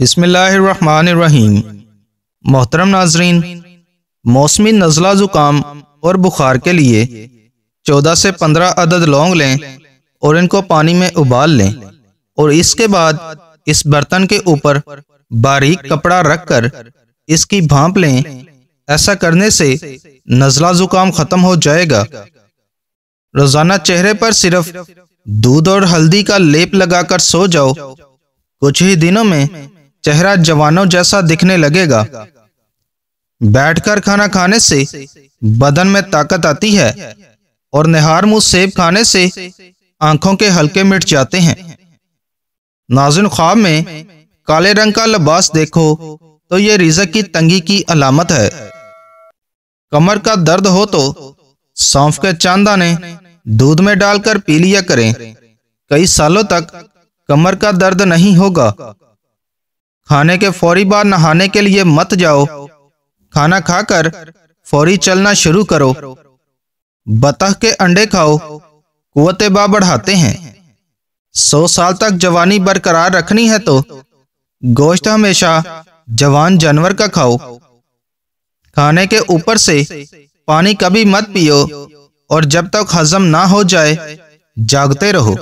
बिस्मिल्लाहिर्रहमानिर्रहीम मोहतरम नाजरीन मौसमी नज़ला ज़ुकाम और बुखार के लिए 14 से 15 अदद लौंग लें और इनको पानी में उबाल लें और इसके बाद इस बर्तन के ऊपर बारीक कपड़ा रखकर इसकी भाप लें ऐसा करने से नज़ला ज़ुकाम ख़त्म हो जाएगा रोज़ाना चेहरे पर सिर्फ दूध और हल्दी का लेप लगाकर सो जाओ कुछ ही दिनों में चेहरा जवानों जैसा दिखने लगेगा बैठकर खाना खाने से बदन में ताकत आती है और निहार मुंह सेब खाने से आंखों के हल्के मिट जाते हैं नाजुन ख्वाब में काले रंग का लिबास देखो तो ये रिजक की तंगी की अलामत है कमर का दर्द हो तो सौंफ के चांदा ने दूध में डालकर पी लिया करें कई सालों तक कमर का दर्द नहीं होगा खाने के फौरी बाद नहाने के लिए मत जाओ खाना खाकर फौरी चलना शुरू करो बतख के अंडे खाओ कुत बा बढ़ाते हैं सौ साल तक जवानी बरकरार रखनी है तो गोश्त हमेशा जवान जानवर का खाओ खाने के ऊपर से पानी कभी मत पियो और जब तक हजम ना हो जाए जागते रहो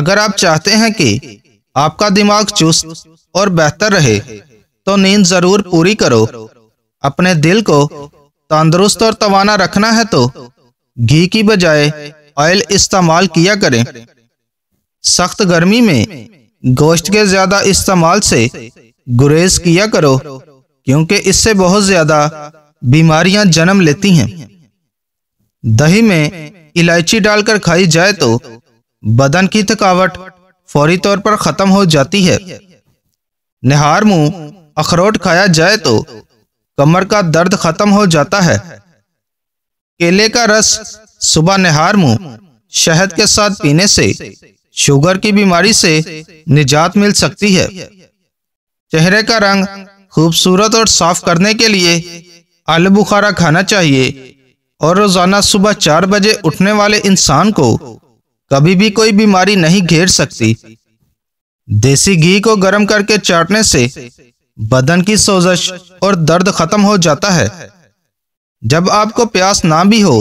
अगर आप चाहते हैं कि आपका दिमाग चुस्त और बेहतर रहे तो नींद जरूर पूरी करो अपने दिल को तंदुरुस्त और तवाना रखना है तो घी की बजाय ऑयल इस्तेमाल किया करें सख्त गर्मी में गोश्त के ज्यादा इस्तेमाल से गुरेज किया करो क्योंकि इससे बहुत ज्यादा बीमारियां जन्म लेती हैं दही में इलायची डालकर खाई जाए तो बदन की थकावट फौरी तौर पर ख़त्म हो जाती है निहार मुंह अखरोट खाया जाए तो कमर का दर्द ख़त्म हो जाता है केले का रस सुबह निहार मुंह शहद के साथ पीने से शुगर की बीमारी से निजात मिल सकती है चेहरे का रंग खूबसूरत और साफ करने के लिए आलू बुखारा खाना चाहिए और रोज़ाना सुबह चार बजे उठने वाले इंसान को कभी भी कोई बीमारी नहीं घेर सकती देसी घी को गर्म करके चाटने से बदन की सोजश और दर्द खत्म हो जाता है जब आपको प्यास ना भी हो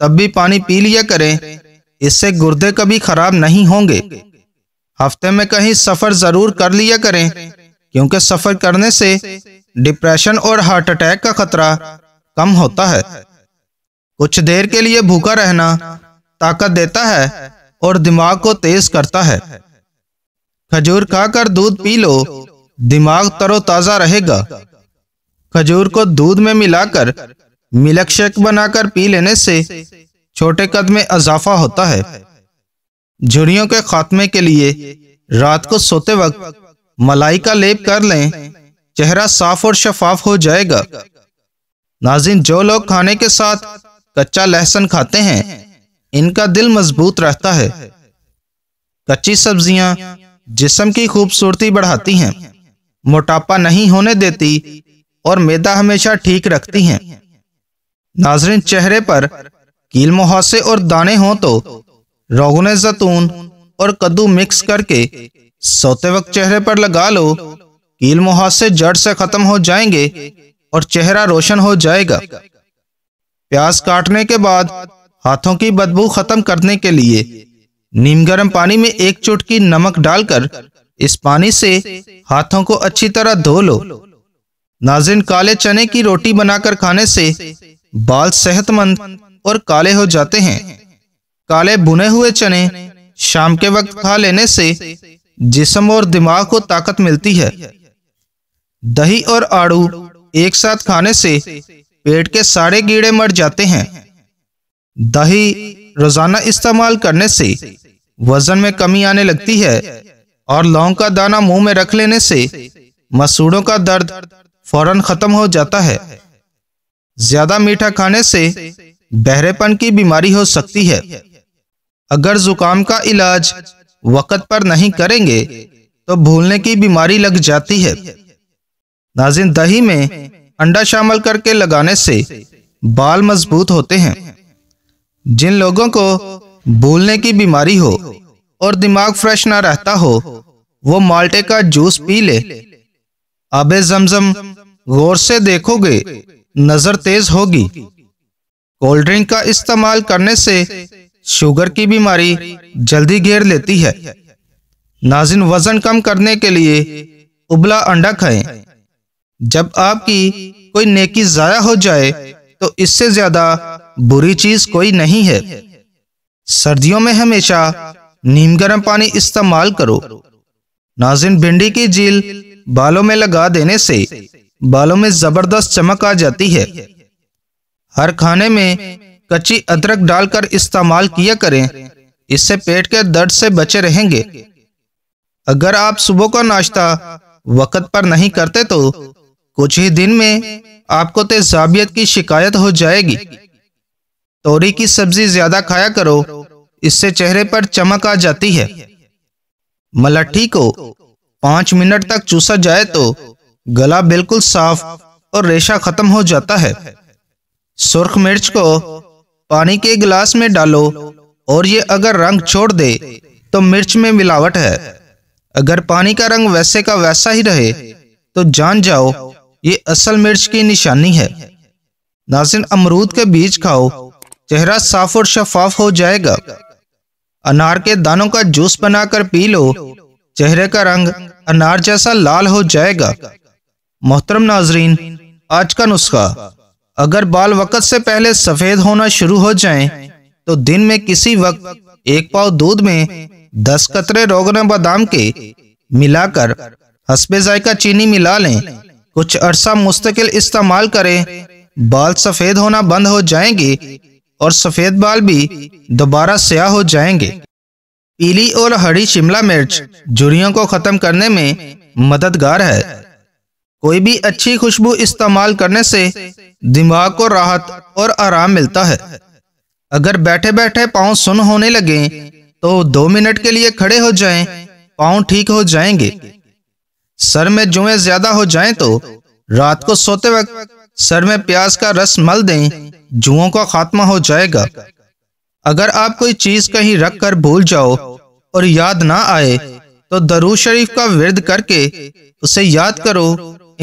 तब भी पानी पी लिया करें इससे गुर्दे कभी खराब नहीं होंगे हफ्ते में कहीं सफर जरूर कर लिया करें क्योंकि सफर करने से डिप्रेशन और हार्ट अटैक का खतरा कम होता है कुछ देर के लिए भूखा रहना ताकत देता है और दिमाग को तेज करता है खजूर खाकर दूध पी लो दिमाग तरोताजा रहेगा खजूर को दूध में मिलाकर मिल्क शेक बनाकर पी लेने से छोटे कद में अजाफा होता है झुड़ियों के खात्मे के लिए रात को सोते वक्त मलाई का लेप कर लें चेहरा साफ और शफाफ हो जाएगा नाजिन जो लोग खाने के साथ कच्चा लहसुन खाते हैं इनका दिल मजबूत रहता है कच्ची सब्जियां जिसम की खूबसूरती बढ़ाती हैं मोटापा नहीं होने देती और मैदा हमेशा ठीक रखती हैं नाजरीन चेहरे पर कील मुहासे और दाने हों तो रोगन जतून और कद्दू मिक्स करके सोते वक्त चेहरे पर लगा लो कील मुहासे जड़ से खत्म हो जाएंगे और चेहरा रोशन हो जाएगा प्याज काटने के बाद हाथों की बदबू खत्म करने के लिए नीम गर्म पानी में एक चुटकी नमक डालकर इस पानी से हाथों को अच्छी तरह धो लो नाजिन काले चने की रोटी बनाकर खाने से बाल सेहतमंद और काले हो जाते हैं काले बुने हुए चने शाम के वक्त खा लेने से जिसम और दिमाग को ताकत मिलती है दही और आड़ू एक साथ खाने से पेट के सारे कीड़े मर जाते हैं दही रोजाना इस्तेमाल करने से वजन में कमी आने लगती है और लौंग का दाना मुंह में रख लेने से मसूड़ों का दर्द फौरन खत्म हो जाता है ज्यादा मीठा खाने से बहरेपन की बीमारी हो सकती है अगर जुकाम का इलाज वक़्त पर नहीं करेंगे तो भूलने की बीमारी लग जाती है नाजिन दही में अंडा शामिल करके लगाने से बाल मजबूत होते हैं जिन लोगों को भूलने की बीमारी हो और दिमाग फ्रेश ना रहता हो वो माल्टे का जूस पी ले अब जमजम गौर से देखोगे नजर तेज होगी कोल्ड ड्रिंक का इस्तेमाल करने से शुगर की बीमारी जल्दी घेर लेती है नाजिन वजन कम करने के लिए उबला अंडा खाएं। जब आपकी कोई नेकी ज़ाया हो जाए तो इससे ज्यादा बुरी चीज कोई नहीं है सर्दियों में हमेशा नीम गर्म पानी इस्तेमाल करो नाजिन भिंडी की झील बालों में लगा देने से बालों में जबरदस्त चमक आ जाती है हर खाने में कच्ची अदरक डालकर इस्तेमाल किया करें इससे पेट के दर्द से बचे रहेंगे अगर आप सुबह का नाश्ता वक्त पर नहीं करते तो कुछ ही दिन में आपको तेजाबियत की शिकायत हो जाएगी तोरी की सब्जी ज्यादा खाया करो इससे चेहरे पर चमक आ जाती है मलट्ठी को पांच मिनट तक चूसा जाए तो गला बिल्कुल साफ और रेशा खत्म हो जाता है सुर्ख मिर्च को पानी के गिलास में डालो और ये अगर रंग छोड़ दे तो मिर्च में मिलावट है अगर पानी का रंग वैसे का वैसा ही रहे तो जान जाओ ये असल मिर्च की निशानी है नाजिन अमरूद के बीज खाओ चेहरा साफ और शफाफ हो जाएगा अनार के दानों का जूस बनाकर पी लो चेहरे का रंग अनार जैसा लाल हो जाएगा मोहतरम नाजरीन आज का नुस्खा अगर बाल वक़्त से पहले सफ़ेद होना शुरू हो जाएं, तो दिन में किसी वक्त एक पाव दूध में दस कतरे रोगन बादाम के मिलाकर हसबे जायका चीनी मिला लें कुछ अरसा मुस्तकिल इस्तेमाल करें बाल सफ़ेद होना बंद हो जाएंगे और सफ़ेद बाल भी दोबारा स्याह हो जाएंगे पीली और हरी शिमला मिर्च झुरियों को ख़त्म करने में मददगार है कोई भी अच्छी खुशबू इस्तेमाल करने से दिमाग को राहत और आराम मिलता है अगर बैठे बैठे पाँव सुन होने लगे तो दो मिनट के लिए खड़े हो जाएं, पाँव ठीक हो जाएंगे सर में जुए ज्यादा हो जाएं तो रात को सोते वक्त सर में प्याज का रस मल दें जुओं का खात्मा हो जाएगा अगर आप कोई चीज कहीं रख कर भूल जाओ और याद ना आए तो दरू शरीफ का विरद करके उसे याद करो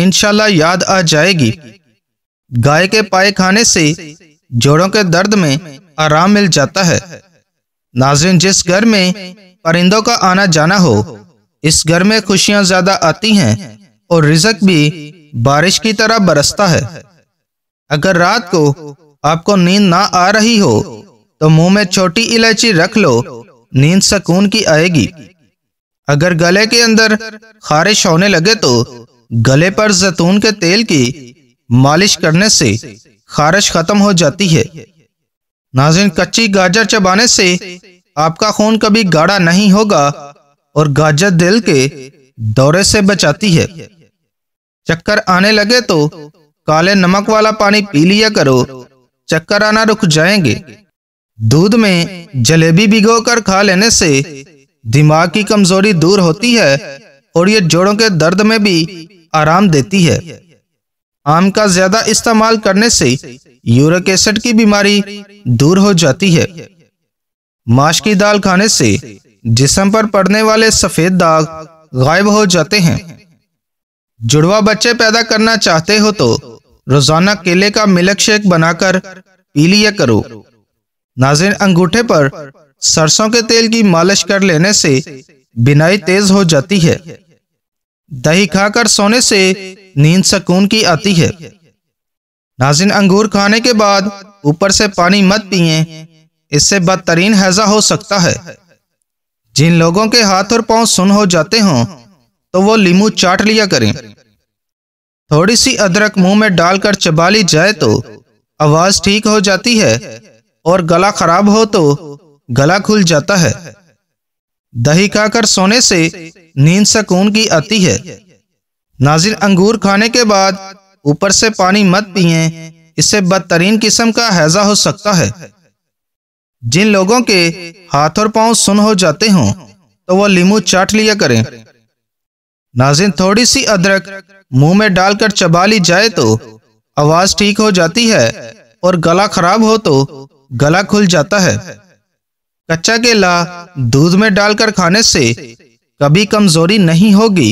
इनशाला याद आ जाएगी गाय के पाए खाने से जोड़ों के दर्द में आराम मिल जाता है नाजिन जिस घर में परिंदों का आना जाना हो इस घर में खुशियां ज्यादा आती हैं और रिजक भी बारिश की तरह बरसता है अगर रात को आपको नींद ना आ रही हो तो मुंह में छोटी इलायची रख लो नींद सुकून की आएगी अगर गले के अंदर खारिश होने लगे तो गले पर जैतून के तेल की मालिश करने से खारिश खत्म हो जाती है नाजिन कच्ची गाजर चबाने से आपका खून कभी गाढ़ा नहीं होगा और गाजर दिल के दौरे से बचाती है चक्कर आने लगे तो काले नमक वाला पानी पी लिया करो चक्कर आना रुक जाएंगे दूध में जलेबी भिगोकर खा लेने से दिमाग की कमजोरी दूर होती है और ये जोड़ों के दर्द में भी आराम देती है आम का ज्यादा इस्तेमाल करने से यूरिक एसिड की बीमारी दूर हो जाती है माश की दाल खाने से जिसम पर पड़ने वाले सफ़ेद दाग गायब हो जाते हैं जुड़वा बच्चे पैदा करना चाहते हो तो रोजाना केले का मिल्क शेक बनाकर पी लिया करो नाजिन अंगूठे पर सरसों के तेल की मालिश कर लेने से बिनाई तेज हो जाती है दही खाकर सोने से नींद सुकून की आती है नाजिन अंगूर खाने के बाद ऊपर से पानी मत पिए इससे बदतरीन हैजा हो सकता है जिन लोगों के हाथ और पांव सुन हो जाते हों तो वो लीमू चाट लिया करें थोड़ी सी अदरक मुंह में डालकर चबा ली जाए तो आवाज ठीक हो जाती है और गला खराब हो तो गला खुल जाता है दही खाकर सोने से नींद सकून की आती है नाजिर अंगूर खाने के बाद ऊपर से पानी मत पिए इससे बदतरीन किस्म का हैजा हो सकता है जिन लोगों के हाथ और पांव सुन हो जाते हों तो वह लीमू चाट लिया करें नाजिन थोड़ी सी अदरक मुंह में डालकर चबा ली जाए तो आवाज ठीक हो जाती है और गला खराब हो तो गला खुल जाता है कच्चा केला दूध में डालकर खाने से कभी कमजोरी नहीं होगी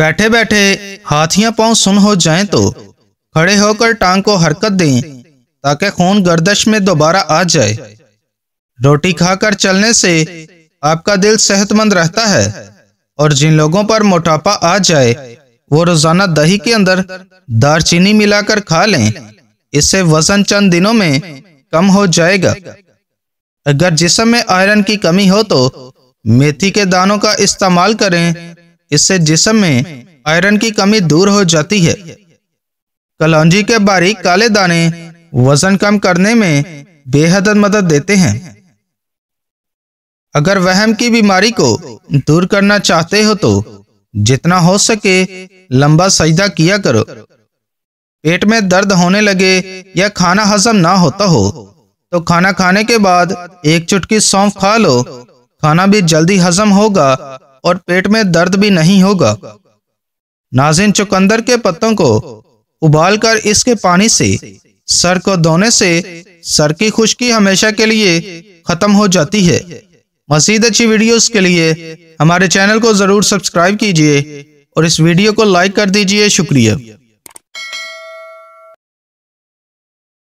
बैठे बैठे हाथियां पांव सुन हो जाएं तो खड़े होकर टांग को हरकत दें ताकि खून गर्दश में दोबारा आ जाए रोटी खाकर चलने से आपका दिल सेहतमंद रहता है और जिन लोगों पर मोटापा आ जाए वो रोजाना दही के अंदर दारचीनी मिलाकर खा लें इससे वजन चंद दिनों में कम हो जाएगा अगर जिसम में आयरन की कमी हो तो मेथी के दानों का इस्तेमाल करें इससे जिसम में आयरन की कमी दूर हो जाती है कलौजी के बारीक काले दाने वजन कम करने में बेहद मदद देते हैं अगर वहम की बीमारी को दूर करना चाहते हो तो जितना हो सके लंबा सजदा किया करो पेट में दर्द होने लगे या खाना हजम ना होता हो तो खाना खाने के बाद एक चुटकी सौंफ खा लो खाना भी जल्दी हजम होगा और पेट में दर्द भी नहीं होगा नाजिन चुकंदर के पत्तों को उबालकर इसके पानी से सर को धोने से सर की खुशकी हमेशा के लिए खत्म हो जाती है मजीद अच्छी वीडियोस के लिए हमारे चैनल को जरूर सब्सक्राइब कीजिए और इस वीडियो को लाइक कर दीजिए शुक्रिया